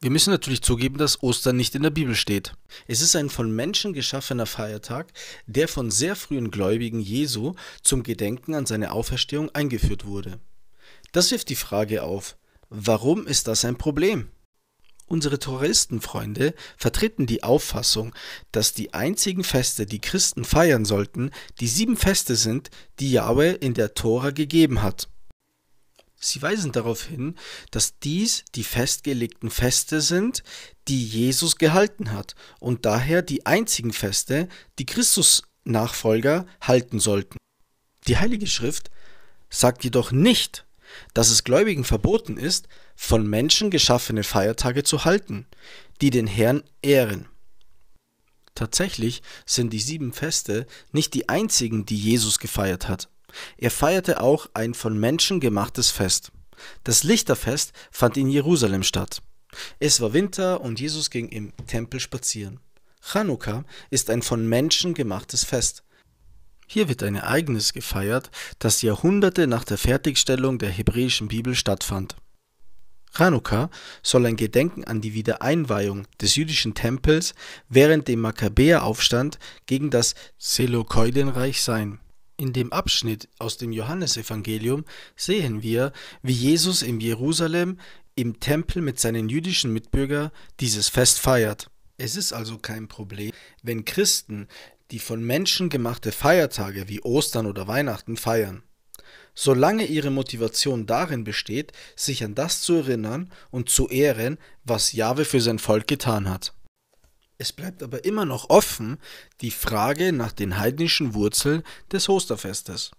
Wir müssen natürlich zugeben, dass Ostern nicht in der Bibel steht. Es ist ein von Menschen geschaffener Feiertag, der von sehr frühen Gläubigen Jesu zum Gedenken an seine Auferstehung eingeführt wurde. Das wirft die Frage auf, warum ist das ein Problem? Unsere Touristenfreunde vertreten die Auffassung, dass die einzigen Feste, die Christen feiern sollten, die sieben Feste sind, die Jahwe in der Tora gegeben hat. Sie weisen darauf hin, dass dies die festgelegten Feste sind, die Jesus gehalten hat und daher die einzigen Feste, die Christus-Nachfolger halten sollten. Die Heilige Schrift sagt jedoch nicht, dass es Gläubigen verboten ist, von Menschen geschaffene Feiertage zu halten, die den Herrn ehren. Tatsächlich sind die sieben Feste nicht die einzigen, die Jesus gefeiert hat. Er feierte auch ein von Menschen gemachtes Fest. Das Lichterfest fand in Jerusalem statt. Es war Winter und Jesus ging im Tempel spazieren. Chanukka ist ein von Menschen gemachtes Fest. Hier wird ein Ereignis gefeiert, das Jahrhunderte nach der Fertigstellung der hebräischen Bibel stattfand. Chanukka soll ein Gedenken an die Wiedereinweihung des jüdischen Tempels während dem Makkabäeraufstand gegen das Seleukoidenreich sein in dem Abschnitt aus dem Johannesevangelium sehen wir, wie Jesus in Jerusalem im Tempel mit seinen jüdischen Mitbürgern dieses Fest feiert. Es ist also kein Problem, wenn Christen die von Menschen gemachte Feiertage wie Ostern oder Weihnachten feiern. Solange ihre Motivation darin besteht, sich an das zu erinnern und zu ehren, was Jahwe für sein Volk getan hat. Es bleibt aber immer noch offen die Frage nach den heidnischen Wurzeln des Osterfestes.